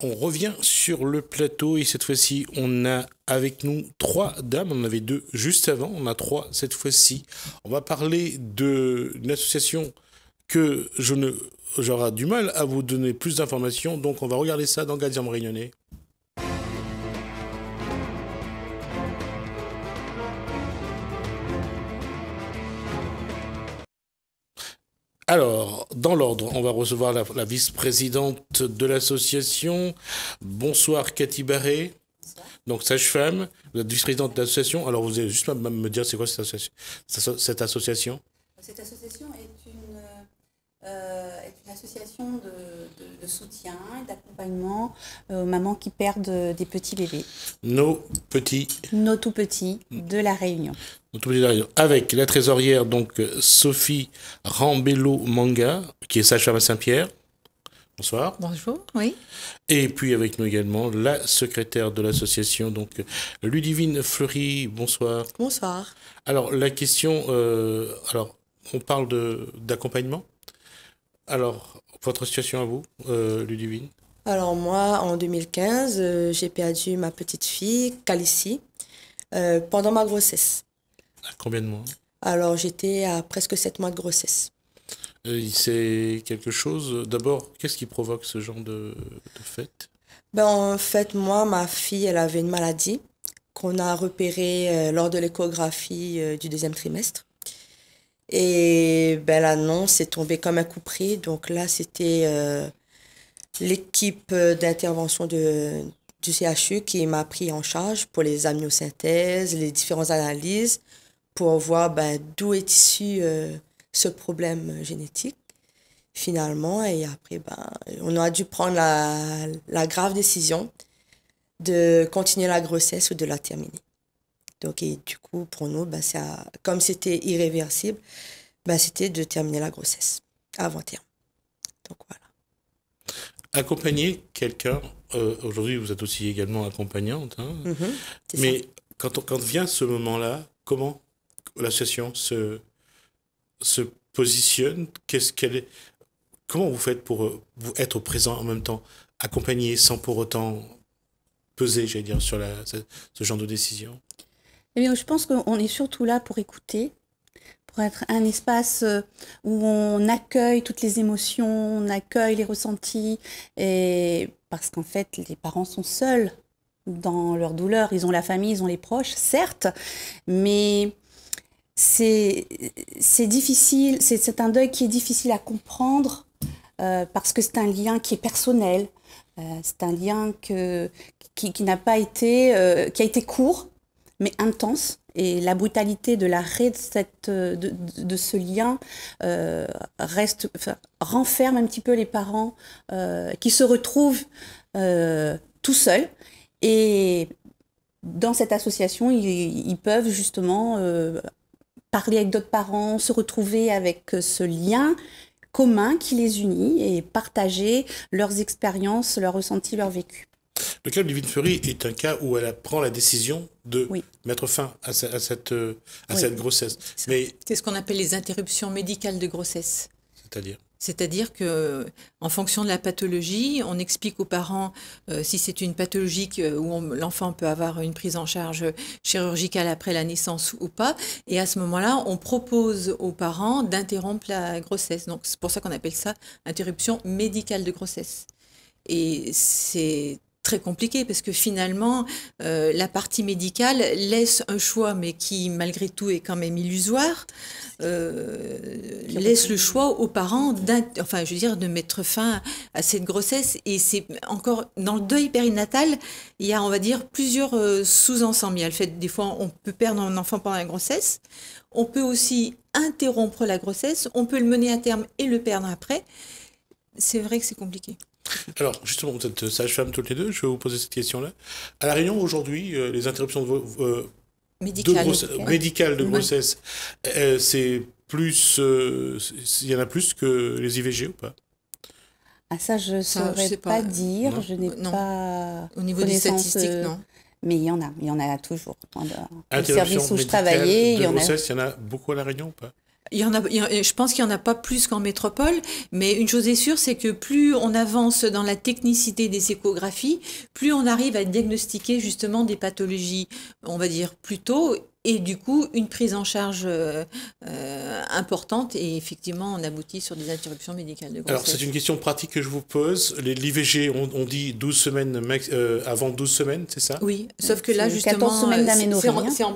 On revient sur le plateau et cette fois-ci, on a avec nous trois dames. On en avait deux juste avant, on a trois cette fois-ci. On va parler d'une association que j'aurai du mal à vous donner plus d'informations, donc on va regarder ça dans Gazir Réunionnais. Alors, dans l'ordre, on va recevoir la, vice-présidente de l'association. Bonsoir Cathy Barré. Bonsoir. Donc, sage-femme, vous êtes vice-présidente de l'association. Alors, vous allez juste me dire c'est quoi cette association Cette association, euh, est une association de, soutien et d'accompagnement euh, aux mamans qui perdent des petits bébés. Nos petits. Nos tout petits de la Réunion. Nos tout petits de la Réunion. Avec la trésorière, donc Sophie Rambello-Manga, qui est sage-femme à Saint-Pierre. Bonsoir. Bonjour, oui. Et puis avec nous également la secrétaire de l'association, donc Ludivine Fleury. Bonsoir. Bonsoir. Alors la question, euh, alors on parle d'accompagnement alors, votre situation à vous, euh, Ludivine Alors moi, en 2015, euh, j'ai perdu ma petite fille, calici euh, pendant ma grossesse. À combien de mois Alors j'étais à presque 7 mois de grossesse. C'est euh, quelque chose, d'abord, qu'est-ce qui provoque ce genre de, de fait ben, En fait, moi, ma fille, elle avait une maladie qu'on a repérée lors de l'échographie du deuxième trimestre. Et ben l'annonce est tombée comme un coup pris. Donc là, c'était euh, l'équipe d'intervention de, du CHU qui m'a pris en charge pour les amniosynthèses, les différentes analyses, pour voir ben, d'où est issu euh, ce problème génétique finalement. Et après, ben, on a dû prendre la, la grave décision de continuer la grossesse ou de la terminer. Donc, et du coup, pour nous, bah, ça, comme c'était irréversible, bah, c'était de terminer la grossesse avant terme. Donc voilà. Accompagner quelqu'un, euh, aujourd'hui vous êtes aussi également accompagnante, hein. mm-hmm, mais quand, quand vient ce moment-là, comment l'association se, se positionne Qu'est-ce qu'elle est Comment vous faites pour euh, vous être présent en même temps, accompagner sans pour autant peser, j'allais dire, sur la, ce genre de décision eh je pense qu'on est surtout là pour écouter, pour être un espace euh, où on accueille toutes les émotions, on accueille les ressentis, et parce qu'en fait, les parents sont seuls dans leur douleur. Ils ont la famille, ils ont les proches, certes, mais c'est difficile, c'est un deuil qui est difficile à comprendre euh, parce que c'est un lien qui est personnel, euh, c'est un lien que, qui, n'a pas été, qui a été court, mais intense. Et la brutalité de l'arrêt euh, de, de, ce lien euh, reste, renferme un petit peu les parents euh, qui se retrouvent tout seuls. Et dans cette association, ils, ils peuvent justement parler avec d'autres parents, se retrouver avec ce lien commun qui les unit et partager leurs expériences, leurs ressentis, leurs vécus. Le de Livine Fury est un cas où elle prend la décision de mettre fin à, cette, à cette euh, grossesse. Mais c'est ce qu'on appelle les interruptions médicales de grossesse. C'est-à-dire c'est-à-dire que, euh, en fonction de la pathologie, on explique aux parents euh, si c'est une pathologie où l'enfant peut avoir une prise en charge chirurgicale après la naissance ou pas. Et à ce moment-là, on propose aux parents d'interrompre la grossesse. Donc, c'est pour ça qu'on appelle ça interruption médicale de grossesse. Et c'est très compliqué parce que finalement, euh, la partie médicale laisse un choix, mais qui malgré tout est quand même illusoire, euh, laisse le choix aux parents, enfin, je veux dire, de mettre fin à cette grossesse. Et c'est encore dans le deuil périnatal, il y a, on va dire, plusieurs euh, sous-ensembles. Il y a le fait des fois on peut perdre un enfant pendant la grossesse, on peut aussi interrompre la grossesse, on peut le mener à terme et le perdre après. C'est vrai que c'est compliqué. Alors, justement, vous êtes sage-femme toutes les deux, je vais vous poser cette question-là. À La Réunion, aujourd'hui, euh, les interruptions de, euh, hein. médicales, de, mm-hmm. grossesse, euh, c'est plus. Il y en a plus que les IVG ou pas Ah, ça, je ne saurais pas, dire. Je n'ai pas. Au niveau des statistiques, non. Mais il y en a, il y en a toujours. Dans le service où je travaillais, y en a. il y en a beaucoup à La Réunion ou pas il y en a, je pense qu'il n'y en a pas plus qu'en métropole, mais une chose est sûre, c'est que plus on avance dans la technicité des échographies, plus on arrive à diagnostiquer justement des pathologies, on va dire, plus tôt et du coup une prise en charge euh, euh, importante et effectivement on aboutit sur des interruptions médicales Alors c'est une question pratique que je vous pose. L'IVG, on, on, dit 12 semaines euh, avant 12 semaines, c'est ça Oui, sauf que là justement,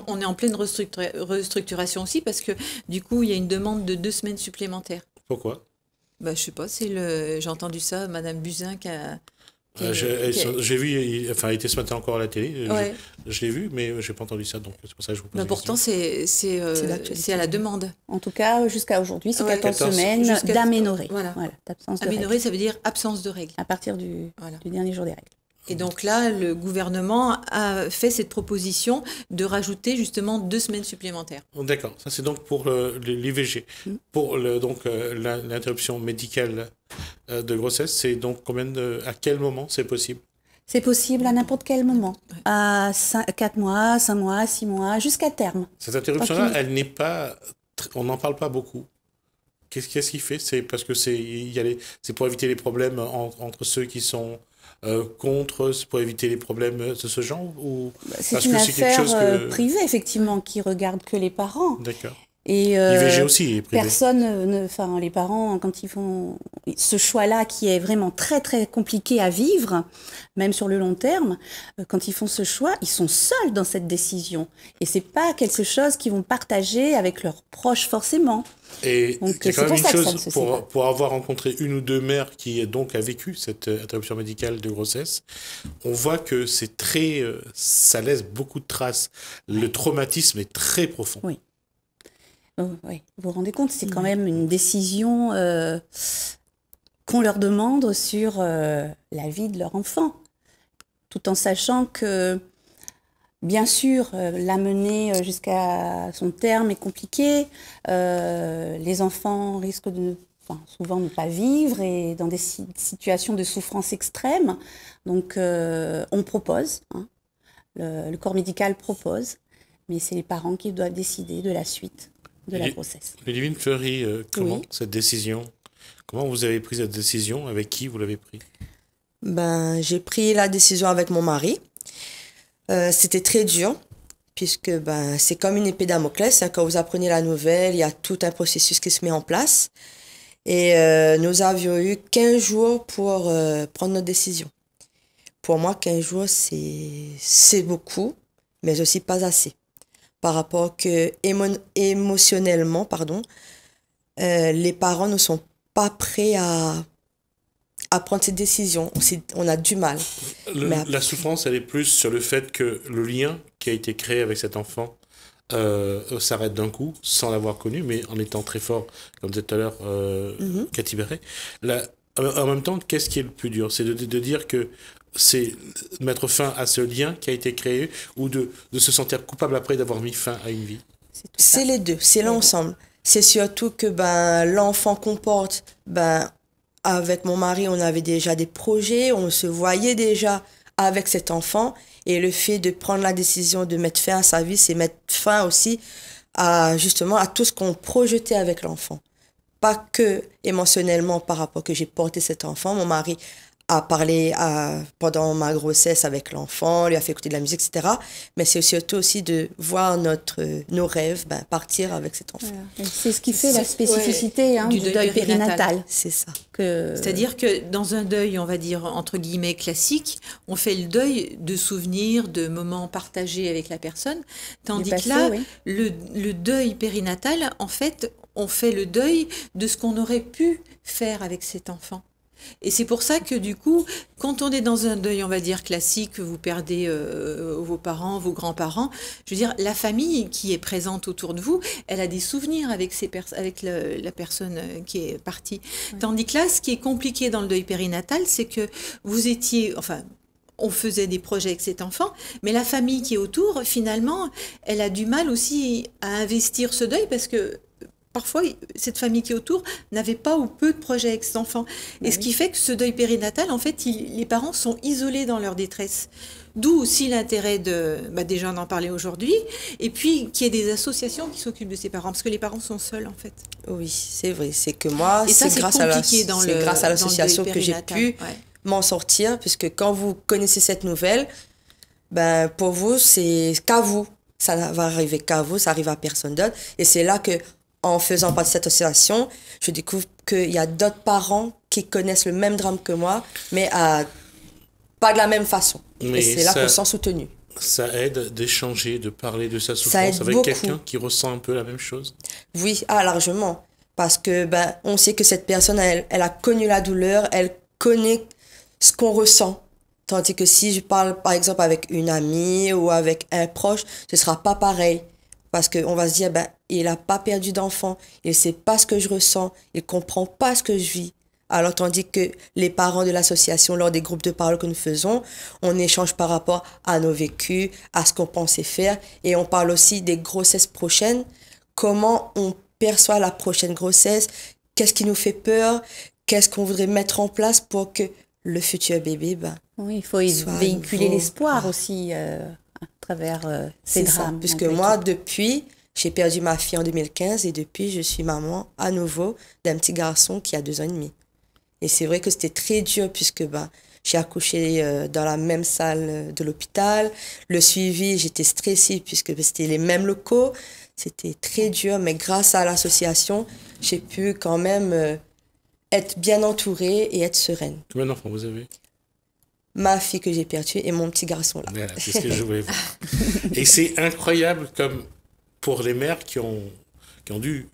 on est en pleine restructuration aussi parce que du coup il y a une demande de deux semaines supplémentaires. Pourquoi bah, Je sais pas, c'est le... j'ai entendu ça, Madame Buzyn qui a euh, j'ai vu, enfin, il était ce matin encore à la télé. Je, l'ai vu, mais j'ai pas entendu ça, donc c'est pour ça que je vous pose. Mais pourtant, euh, c'est à la demande. En tout cas, jusqu'à aujourd'hui, c'est 14, semaines d'aménorée. Voilà. voilà ça veut dire absence de règles. À partir du, du dernier jour des règles. Et donc là, le gouvernement a fait cette proposition de rajouter justement deux semaines supplémentaires. Oh, d'accord, ça c'est donc pour l'IVG. Mm. Pour euh, l'interruption médicale euh, de grossesse, c'est donc combien à quel moment c'est possible c'est possible à n'importe quel moment, à 5, 4 mois, 5 mois, 6 mois, jusqu'à terme. Cette interruption-là, elle n'est pas, on n'en parle pas beaucoup. Qu'est-ce qu'il fait C'est parce que c'est, c'est pour éviter les problèmes entre ceux qui sont euh, contre pour éviter les problèmes de ce genre ou... Bah, c'est une affaire euh, privée, effectivement, qui regarde que les parents. D'accord. Et euh, aussi Personne, ne, enfin les parents, quand ils font ce choix-là qui est vraiment très très compliqué à vivre, même sur le long terme, euh, quand ils font ce choix, ils sont seuls dans cette décision. Et c'est pas quelque chose qu'ils vont partager avec leurs proches forcément. Et c'est quand même une chose, pour, avoir rencontré une ou deux mères qui donc a vécu cette euh, interruption médicale de grossesse, on voit que c'est très, ça laisse beaucoup de traces. Le traumatisme est très profond. Oui. Vous vous rendez compte, c'est quand mm. même une décision euh, qu'on leur demande sur euh, la vie de leur enfant, tout en sachant que, bien sûr, euh, l'amener jusqu'à son terme est compliqué. les enfants risquent de ne, souvent ne pas vivre et dans des situations de souffrance extrême. Donc, on propose, hein, le corps médical propose, mais c'est les parents qui doivent décider de la suite de la grossesse. Fleury, euh, comment cette décision Comment vous avez pris cette décision Avec qui vous l'avez pris ben, J'ai pris la décision avec mon mari. Euh, c'était très dur, puisque ben, c'est comme une épée d'Amoclès. Hein. quand vous apprenez la nouvelle, il y a tout un processus qui se met en place. Et euh, nous avions eu 15 jours pour prendre notre décision. Pour moi, 15 jours, c'est beaucoup, mais aussi pas assez par rapport que émotionnellement, pardon, euh, les parents ne sont pas prêts à, à prendre ces décisions. On, on a du mal. La souffrance, elle est plus sur le fait que le lien qui a été créé avec cet enfant euh, s'arrête d'un coup, sans l'avoir connu, mais en étant très fort, comme disait tout à l'heure euh, mhm. Cathy en même temps, qu'est-ce qui est le plus dur C'est de, dire que c'est mettre fin à ce lien qui a été créé ou de, se sentir coupable après d'avoir mis fin à une vie C'est les deux, c'est l'ensemble. C'est surtout que ben, l'enfant comporte, ben, avec mon mari, on avait déjà des projets, on se voyait déjà avec cet enfant. Et le fait de prendre la décision de mettre fin à sa vie, c'est mettre fin aussi à justement à tout ce qu'on projetait avec l'enfant. Pas que émotionnellement par rapport que j'ai porté cet enfant, mon mari à parler pendant ma grossesse avec l'enfant, lui a fait écouter de la musique, etc. Mais c'est surtout aussi de voir notre, nos rêves ben, partir avec cet enfant. C'est ce qui fait la spécificité hein, du, deuil, périnatal. C'est ça. Que... C'est-à-dire que dans un deuil, on va dire entre guillemets classique, on fait le deuil de souvenirs, de moments partagés avec la personne, tandis que là, le, le deuil périnatal, en fait, on fait le deuil de ce qu'on aurait pu faire avec cet enfant. Et c'est pour ça que du coup, quand on est dans un deuil, on va dire classique, vous perdez euh, vos parents, vos grands-parents, je veux dire, la famille qui est présente autour de vous, elle a des souvenirs avec, avec la personne euh, qui est partie. Tandis que là, ce qui est compliqué dans le deuil périnatal, c'est que vous étiez, enfin, on faisait des projets avec cet enfant, mais la famille qui est autour, finalement, elle a du mal aussi à investir ce deuil parce que parfois, cette famille qui est autour n'avait pas ou peu de projets avec ses enfant. Et bah ce qui fait que ce deuil périnatal, en fait, il, les parents sont isolés dans leur détresse. D'où aussi l'intérêt de, bah déjà d'en parler aujourd'hui, et puis qu'il y ait des associations qui s'occupent de ces parents, parce que les parents sont seuls en fait. Oui, c'est vrai. C'est que moi, c'est grâce, à l'association que j'ai pu m'en sortir, puisque quand vous connaissez cette nouvelle, ben pour vous, c'est qu'à vous. Ça va arriver qu'à vous, ça arrive à personne d'autre. Et c'est là que en faisant partie de cette association, je découvre qu'il y a d'autres parents qui connaissent le même drame que moi, mais pas de la même façon. Mais et c'est là qu'on s'en soutenu. Ça aide d'échanger, de parler de sa souffrance avec quelqu'un qui ressent un peu la même chose Oui, ah, largement. Parce que ben, on sait que cette personne, elle, elle a connu la douleur, elle connaît ce qu'on ressent. Tandis que si je parle par exemple avec une amie ou avec un proche, ce sera pas pareil. Parce qu'on va se dire, ben, il n'a pas perdu d'enfant, il ne sait pas ce que je ressens, il ne comprend pas ce que je vis. Alors, tandis que les parents de l'association, lors des groupes de parole que nous faisons, on échange par rapport à nos vécus, à ce qu'on pensait faire, et on parle aussi des grossesses prochaines, comment on perçoit la prochaine grossesse, qu'est-ce qui nous fait peur, qu'est-ce qu'on voudrait mettre en place pour que le futur bébé, ben, oui, il faut véhiculer l'espoir aussi. Euh, travers euh, ces Ça, puisque moi, depuis, j'ai perdu ma fille en 2015 et depuis, je suis maman à nouveau d'un petit garçon qui a deux ans et demi. Et c'est vrai que c'était très dur puisque bah, j'ai accouché euh, dans la même salle de l'hôpital. Le suivi, j'étais stressée puisque bah, c'était les mêmes locaux. C'était très dur, mais grâce à l'association, j'ai pu quand même euh, être bien entourée et être sereine. Combien d'enfants vous avez ma fille que j'ai perdue et mon petit garçon là. et c'est incroyable comme pour les mères qui ont, ont dû,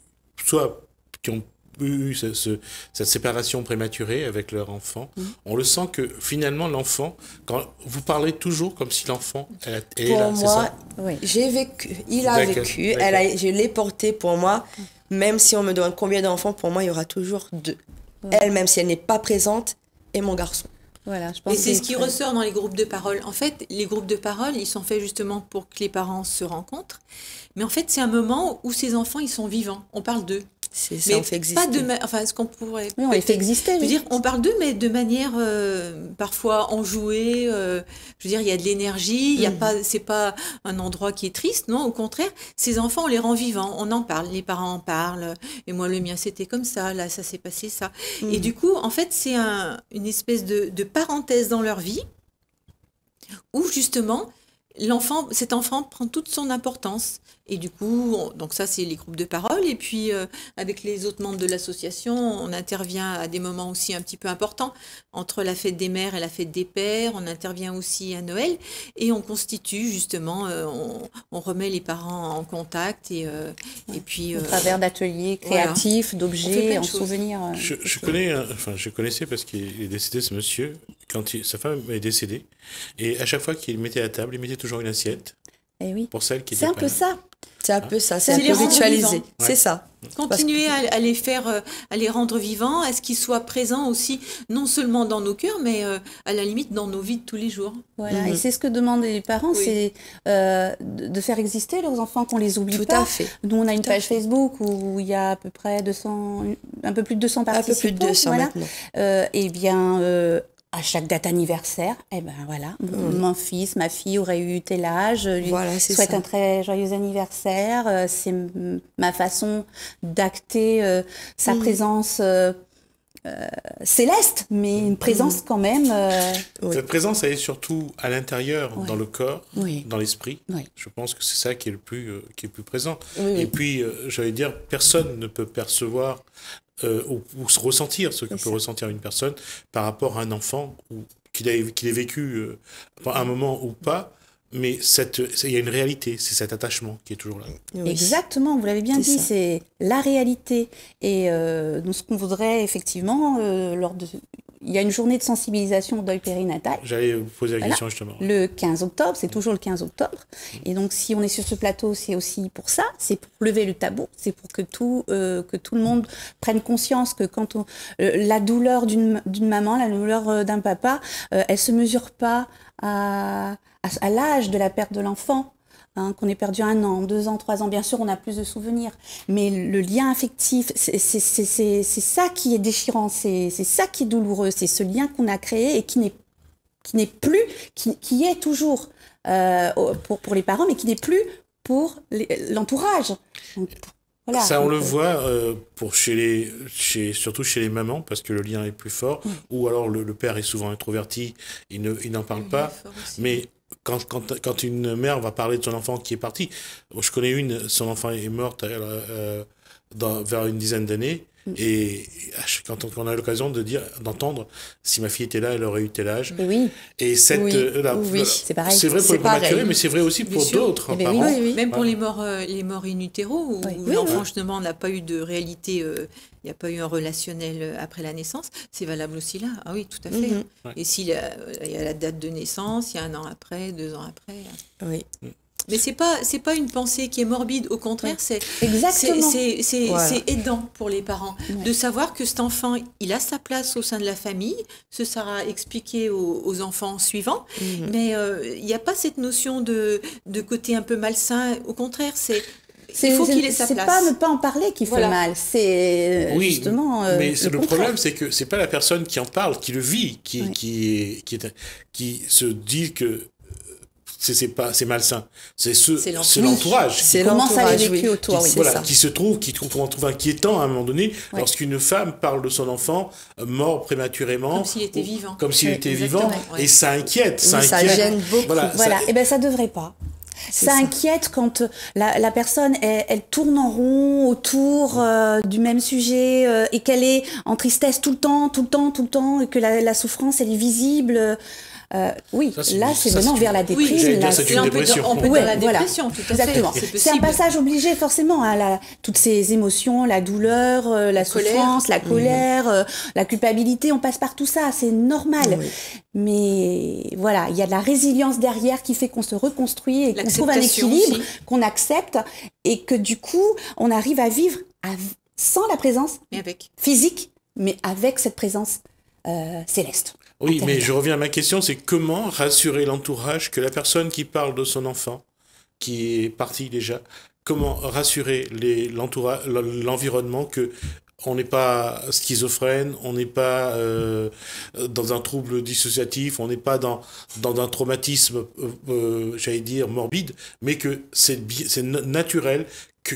soit qui ont eu cette séparation prématurée avec leur enfant, mhm. on le sent que finalement l'enfant, quand vous parlez toujours comme si l'enfant est là, c'est ça J'ai vécu, il a vécu, elle a, je l'ai porté pour moi, même si on me demande combien d'enfants, pour moi il y aura toujours deux. Elle, même si elle n'est pas présente, et mon garçon et c'est ce qui ressort dans les groupes de parole. En fait, les groupes de parole, ils sont faits justement pour que les parents se rencontrent. Mais en fait, c'est un moment où ces enfants, ils sont vivants. On parle d'eux. C'est ça, on fait exister. Pas de enfin, ce qu'on pourrait. on fait exister. Je veux dire, on parle d'eux, mais de manière euh, parfois enjouée. Euh, je veux dire, il y a de l'énergie. Il a mm. pas, c'est pas un endroit qui est triste, non. Au contraire, ces enfants, on les rend vivants. On en parle, les parents en parlent. Et moi, le mien, c'était comme ça. Là, ça s'est passé ça. Et mm. du coup, en fait, c'est un, une espèce de, de parenthèse dans leur vie où justement l'enfant, cet enfant prend toute son importance. Et du coup, donc ça, c'est les groupes de parole. Et puis, euh, avec les autres membres de l'association, on intervient à des moments aussi un petit peu importants, entre la fête des mères et la fête des pères. On intervient aussi à Noël. Et on constitue, justement, euh, on, remet les parents en contact. Et, euh, et puis. Au travers d'ateliers créatifs, d'objets, en souvenirs. connais, enfin, je connaissais parce qu'il est décédé, ce monsieur, quand sa femme est décédée. Et à chaque fois qu'il mettait à table, il mettait toujours une assiette. Et eh oui. Pour celle qui C'est un hein peu ça. C'est un peu ça. C'est un peu C'est ça. Mmh. Continuer à, les faire, euh, à les rendre vivants, à ce qu'ils soient présents aussi, non seulement dans nos cœurs, mais euh, à la limite dans nos vies de tous les jours. Voilà. Mmh. Et c'est ce que demandent les parents, c'est euh, de faire exister leurs enfants, qu'on les oublie pas. Tout à fait. Nous, on a une page Facebook où il y a à peu près 200, un peu plus de 200 participants. Un peu plus de 200 voilà. et eh bien à chaque date anniversaire, eh ben voilà, mhm. euh, mon fils, ma fille aurait eu tel âge, euh, lui souhaite un très joyeux anniversaire. Euh, c'est ma façon d'acter sa mhm. présence euh, céleste, mais une présence quand même. Euh, Cette présence, elle est surtout à l'intérieur, dans le corps, dans l'esprit. Je pense que c'est ça qui est le plus, euh, qui est plus présent. Et puis, j'allais dire, personne ne peut percevoir ou, se ressentir ce que peut ressentir une personne par rapport à un enfant qu'il ait, vécu un moment ou pas mais il y a une réalité, c'est cet attachement qui est toujours là. Exactement, vous l'avez bien dit, c'est la réalité. Et euh, ce qu'on voudrait effectivement, euh, lors de, il y a une journée de sensibilisation au deuil périnatal. J'allais vous poser la question justement. Le 15 octobre, c'est toujours le 15 octobre. Mm. Et donc, si on est sur ce plateau, c'est aussi pour ça, c'est pour lever le tabou, c'est pour que tout, euh, que tout le monde prenne conscience que quand on, euh, la douleur d'une maman, la douleur euh, d'un papa, euh, elle se mesure pas à, l'âge de la perte de l'enfant. Hein, qu'on ait perdu un an, deux ans, trois ans, bien sûr, on a plus de souvenirs, mais le lien affectif, c'est ça qui est déchirant, c'est ça qui est douloureux, c'est ce lien qu'on a créé et qui n'est plus, qui, est toujours euh, pour, pour les parents, mais qui n'est plus pour l'entourage. Ça, on le voit euh, pour chez les, chez, surtout chez les mamans, parce que le lien est plus fort, mm. ou alors le, père est souvent introverti, il n'en ne, il parle pas, mais quand, quand, quand, une mère va parler de son enfant qui est parti, je connais une, son enfant est morte euh, dans, vers une dizaine d'années, et quand on a l'occasion de dire, d'entendre, si ma fille était là, elle aurait eu tel âge. Oui. Et cette, euh, c'est pareil. C'est vrai pour le mais c'est vrai aussi pour d'autres eh ben parents. Même pour les morts, euh, les morts in utero, où franchement, on n'a pas eu de réalité. il euh, n'y a pas eu un relationnel après la naissance, c'est valable aussi là. Ah oui, tout à fait. Mhm. Et s'il y a la date de naissance, il y a un an après, deux ans après. Oui. Mm. Mais c'est pas c'est pas une pensée qui est morbide. Au contraire, c'est c'est c'est aidant pour les parents de savoir que cet enfant il a sa place au sein de la famille. Ce sera expliqué aux, enfants suivants. Mhm. Mais euh, il n'y a pas cette notion de de côté un peu malsain. Au contraire, c'est il faut qu'il ait sa place. C'est pas ne pas en parler qui fait mal, c'est euh, oui, justement. Oui, euh, mais le, problème, c'est que c'est pas la personne qui en parle, qui le vit, qui, qui, est, qui se dit que c'est pas c'est malsain. C'est ce c'est l'entourage. C'est comment ça vécu autour, qui se trouve qui trouve on trouve inquiétant à un moment donné lorsqu'une femme parle de son enfant euh, mort prématurément comme s'il était vivant. Comme s'il était vivant et ça inquiète, ça, gêne beaucoup. Voilà, et eh ben ça devrait pas. Ça, inquiète quand euh, la, la personne, elle, tourne en rond autour euh, du même sujet et qu'elle est en tristesse tout le temps, tout le temps, tout le temps, et que la, la souffrance, elle est visible. Euh, oui, là, c'est vraiment vers la déprime. c'est dépression. On peut, on la dépression, tout à Exactement. C'est un passage obligé, forcément, à hein, toutes ces émotions, la douleur, euh, la, souffrance, la mhm. colère, euh, la culpabilité. On passe par tout ça, c'est normal. Mais voilà, il y a de la résilience derrière qui fait qu'on se reconstruit et qu'on trouve un équilibre, qu'on accepte et que du coup, on arrive à vivre sans la présence mais avec. physique, mais avec cette présence euh, céleste. Oui, mais je reviens à ma question, c'est comment rassurer l'entourage que la personne qui parle de son enfant, qui est parti déjà, comment rassurer l'environnement que on n'est pas schizophrène, on n'est pas euh, dans un trouble dissociatif, on n'est pas dans, un traumatisme, euh, euh, j'allais dire, morbide, mais que c'est naturel,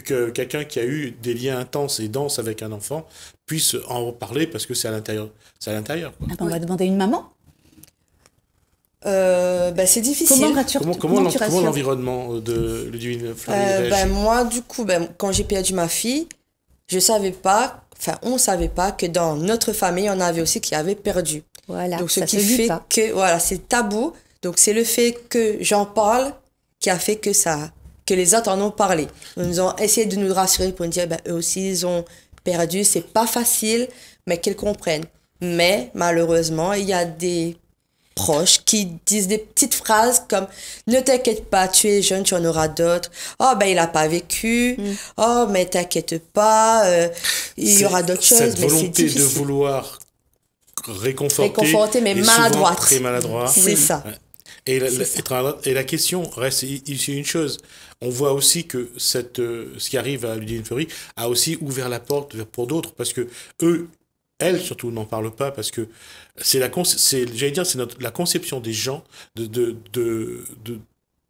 que, quelqu'un qui a eu des liens intenses et denses avec un enfant puisse en reparler parce que c'est à l'intérieur. C'est à l'intérieur. on va demander une maman. Euh, bah, c'est difficile. Comment, comment, comment, l'environnement euh, de Ludivine euh, bah, Moi, du coup, bah, quand j'ai perdu ma fille, je savais pas, enfin, on savait pas que dans notre famille, on avait aussi qui avait perdu. Voilà. Donc, ce qui fait hein. que, voilà, c'est tabou. Donc, c'est le fait que j'en parle qui a fait que ça que les autres en ont parlé. Ils ont essayé de nous rassurer pour nous dire, ben, eux aussi, ils ont perdu, c'est pas facile, mais qu'ils comprennent. Mais malheureusement, il y a des proches qui disent des petites phrases comme ne t'inquiète pas, tu es jeune, tu en auras d'autres. Oh ben il a pas vécu. Mm. Oh mais t'inquiète pas, euh, il y aura d'autres choses. Cette volonté de vouloir réconforter, réconforter mais maladroite. Très maladroit. C'est ça. Et la, et la question reste ici une chose. On voit aussi que cette, euh, ce qui arrive à Ludivine Fury a aussi ouvert la porte pour d'autres parce que eux, elles surtout n'en parlent pas parce que c'est la j'allais dire c'est notre la conception des gens de de, de,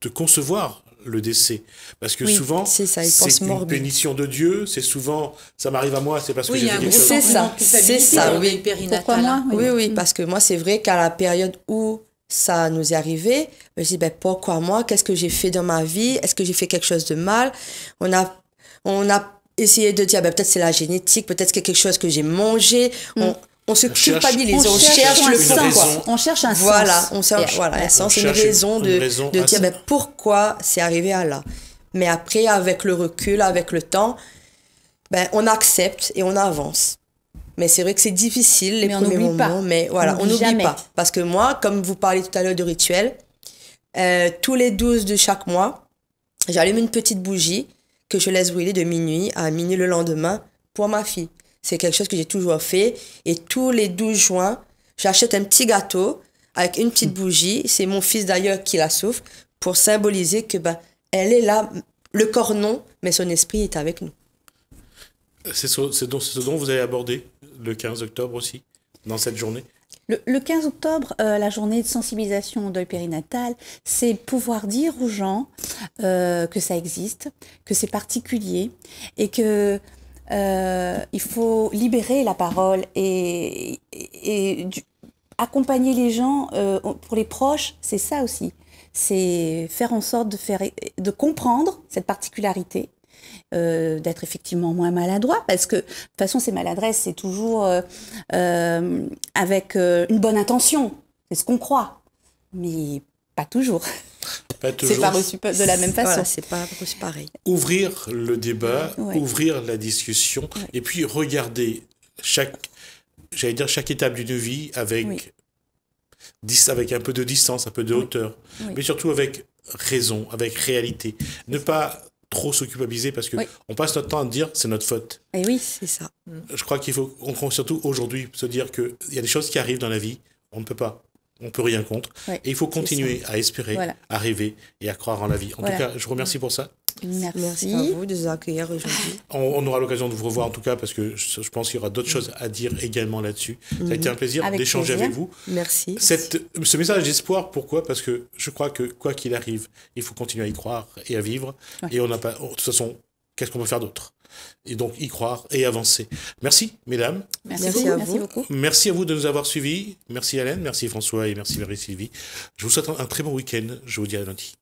de concevoir le décès parce que souvent c'est une punition de Dieu c'est souvent ça m'arrive à moi c'est parce que j'ai quelque chose c'est ça c'est ça oui pourquoi hein. moi oui oui parce que moi c'est vrai qu'à la période où ça nous est arrivé. Mais je dis, ben, pourquoi moi? Qu'est-ce que j'ai fait dans ma vie? Est-ce que j'ai fait quelque chose de mal? On a, on a essayé de dire, ben, peut-être c'est la génétique, peut-être c'est quelque chose que j'ai mangé. Mm. On, on se culpabilise, on, cherche, on cherche le sens. On cherche un voilà, sens. On cherche, voilà, un sens, une raison de, de dire ben, pourquoi c'est arrivé à là. Mais après, avec le recul, avec le temps, ben, on accepte et on avance. Mais c'est vrai que c'est difficile les mais premiers moments. Mais voilà, on n'oublie pas. Parce que moi, comme vous parliez tout à l'heure de rituel, euh, tous les 12 de chaque mois, j'allume une petite bougie que je laisse brûler de minuit à minuit le lendemain pour ma fille. C'est quelque chose que j'ai toujours fait. Et tous les 12 juin, j'achète un petit gâteau avec une petite bougie. C'est mon fils d'ailleurs qui la souffle pour symboliser que ben, elle est là, le corps non, mais son esprit est avec nous. C'est ce, ce dont vous avez abordé le 15 octobre aussi, dans cette journée le, 15 octobre, euh, la journée de sensibilisation au deuil périnatal, c'est pouvoir dire aux gens euh, que ça existe, que c'est particulier et que euh, il faut libérer la parole et, accompagner les gens pour les proches, c'est ça aussi. C'est faire en sorte de, faire, de comprendre cette particularité euh, d'être effectivement moins maladroit, parce que de toute façon, ces maladresses, c'est toujours euh, euh, avec une bonne intention, c'est ce qu'on croit, mais pas toujours. Pas toujours. C'est pas reçu de la même façon. c'est pas reçu pareil. Ouvrir le débat, ouvrir la discussion, et puis regarder chaque, j'allais dire chaque étape d'une vie avec avec un peu de distance, un peu de hauteur, mais surtout avec raison, avec réalité. Ne pas trop s'occupabiliser parce que on passe notre temps à dire c'est notre faute. Et eh oui, c'est ça. Mm. Je crois qu'il faut surtout aujourd'hui se dire qu'il y a des choses qui arrivent dans la vie, on ne peut pas on peut rien contre. et il faut continuer à espérer, à rêver et à croire en la vie. En tout cas, je vous remercie pour ça. Merci. à vous de nous accueillir aujourd'hui. On, aura l'occasion de vous revoir en tout cas parce que je, pense qu'il y aura d'autres choses à dire également là-dessus. Ça a mhm. été un plaisir d'échanger avec vous. Merci. ce message d'espoir, pourquoi Parce que je crois que quoi qu'il arrive, il faut continuer à y croire et à vivre. Et on n'a pas. De toute façon, qu'est-ce qu'on peut faire d'autre et donc y croire et avancer. Merci, mesdames. Merci, à vous. merci, à vous de nous avoir suivis. Merci Hélène, merci François et merci Marie-Sylvie. Je vous souhaite un très bon week-end. Je vous dis à lundi.